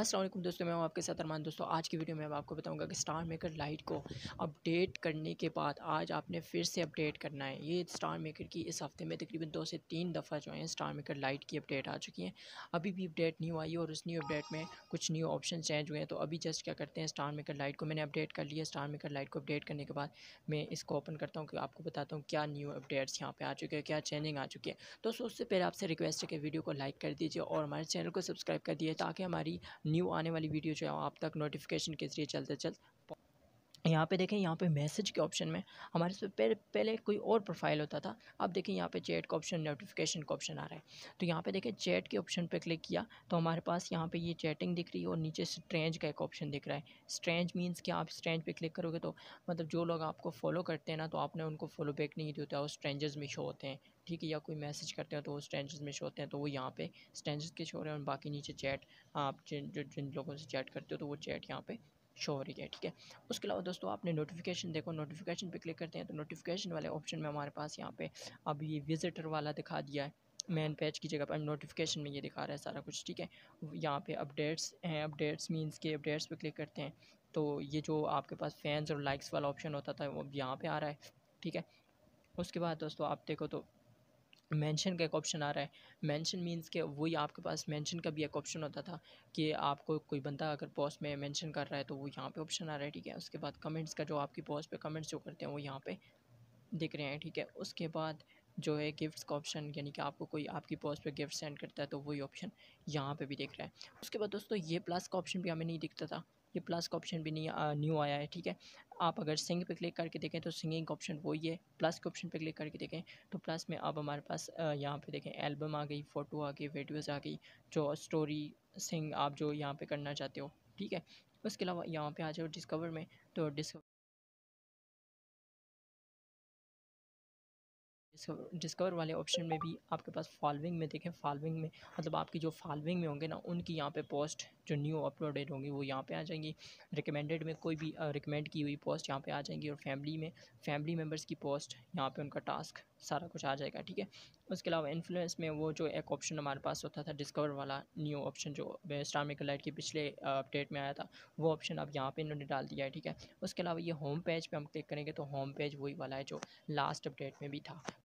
असलम दोस्तों मैं हूं आपके साथ अरमान दोस्तों आज की वीडियो में मैं आपको बताऊंगा कि स्टार मेकर लाइट को अपडेट करने के बाद आज आपने फिर से अपडेट करना है ये स्टार मेकर की इस हफ्ते में तकरीबन दो से तीन दफ़ा जो है स्टार मेकर लाइट की अपडेट आ चुकी है अभी भी अपडेट न्यू आई और उस न्यू अपडेट में कुछ न्यू ऑप्शन चेंज हुए हैं तो अभी जस्ट क्या करते हैं स्टार मेकर लाइट को मैंने अपडेट कर लिया स्टार मेकर लाइट को अपडेट करने के बाद मैं इसको ओपन करता हूँ कि आपको बताता हूँ क्या न्यू अपडेट्स यहाँ पर आ चुके हैं क्या चेंजिंग आ चुकी है दोस्तों उससे पहले आपसे रिक्वेस्ट है कि वीडियो को लाइक कर दीजिए और हमारे चैनल को सब्सक्राइब कर दीजिए ताकि हमारी न्यू आने वाली वीडियो जो है आप तक नोटिफिकेशन के जरिए चलते चलते यहाँ पे देखें यहाँ पे मैसेज के ऑप्शन में हमारे से पहले पहले कोई और प्रोफाइल होता था अब देखें यहाँ पे चैट का ऑप्शन नोटिफिकेशन का ऑप्शन आ रहा है तो यहाँ पे देखें चैट के ऑप्शन पे क्लिक किया तो हमारे पास यहाँ पे ये चैटिंग दिख रही है और नीचे स्ट्रेंज का एक ऑप्शन दिख रहा है स्ट्रेंज मीन्स कि आप स्ट्रेंज पर क्लिक करोगे तो मतलब जो लोग आपको फॉलो करते हैं ना तो आपने उनको फॉलो बैक नहीं दिया होता वो स्ट्रेंजर्स में शो होते हैं ठीक है या कोई मैसेज करते हैं तो वो स्टेंजेस में शो होते हैं तो वो यहाँ पे स्टेंजेस के शो हो रहे हैं और बाकी नीचे चैट आप जिन जो जिन लोगों से चैट करते हो तो वो चैट यहाँ पे शो हो रही है ठीक है उसके अलावा दोस्तों आपने नोटिफिकेशन देखो नोटिफिकेशन पे क्लिक करते हैं तो नोटिफिकेशन वाले ऑप्शन में हमारे पास यहाँ पे अब ये विजिटर वाला दिखा दिया है मेन पेज की जगह पर नोटिफिकेशन में ये दिखा रहा है सारा कुछ ठीक है यहाँ पे अपडेट्स हैं अपडेट्स मीनस के अपडेट्स पर क्लिक करते हैं तो ये जो आपके पास फैंस और लाइक्स वाला ऑप्शन होता था वो अब यहाँ पर आ रहा है ठीक है उसके बाद दोस्तों आप देखो तो मेंशन का एक ऑप्शन आ रहा है मेंशन मींस के वही आपके पास मेंशन का भी एक ऑप्शन होता था कि आपको कोई बंदा अगर पोस्ट में मेंशन कर रहा है तो वो यहाँ पे ऑप्शन आ रहा है ठीक है उसके बाद कमेंट्स का जो आपकी पोस्ट पे कमेंट्स जो करते हैं वो यहाँ पे दिख रहे हैं ठीक है उसके बाद जो है गिफ्ट्स का ऑप्शन यानी कि आपको कोई आपकी पोस्ट पर गिफ्ट सेंड करता है तो वही ऑप्शन यहाँ पर भी दिख रहा है उसके बाद दोस्तों ये प्लस का ऑप्शन भी हमें नहीं दिखता था ये प्लस का ऑप्शन भी नहीं आ, न्यू आया है ठीक है आप अगर सिंग पे क्लिक करके देखें तो सिंगिंग का ऑप्शन वही है प्लस के ऑप्शन पे क्लिक करके देखें तो प्लस में अब हमारे पास यहाँ पे देखें एल्बम आ गई फ़ोटो आ गई वीडियोज़ आ गई जो स्टोरी सिंग आप जो यहाँ पे करना चाहते हो ठीक है उसके अलावा यहाँ पे आ जाओ डिस्कवर में तो डिस्कवर डिस्कवर वाले ऑप्शन में भी आपके पास फॉलोइंग में देखें फॉलोइंग में मतलब आपकी जो फॉलोइंग में होंगे ना उनकी यहाँ पे पोस्ट जो न्यू अपलोडेड होंगी वो यहाँ पे आ जाएंगी रिकमेंडेड में कोई भी रिकमेंड की हुई पोस्ट यहाँ पे आ जाएंगी और फैमिली में फैमिली मेम्बर्स की पोस्ट यहाँ पे उनका टास्क सारा कुछ आ जाएगा ठीक है उसके अलावा इन्फ्लुएंस में वो जो एक ऑप्शन हमारे पास होता था डिस्कवर वाला न्यू ऑप्शन जो स्टार लाइट के पिछले अपडेट में आया था वो ऑप्शन अब यहाँ पे इन्होंने डाल दिया है ठीक है उसके अलावा ये होम पेज पे हम क्लिक करेंगे तो होम पेज वही वाला है जो लास्ट अपडेट में भी था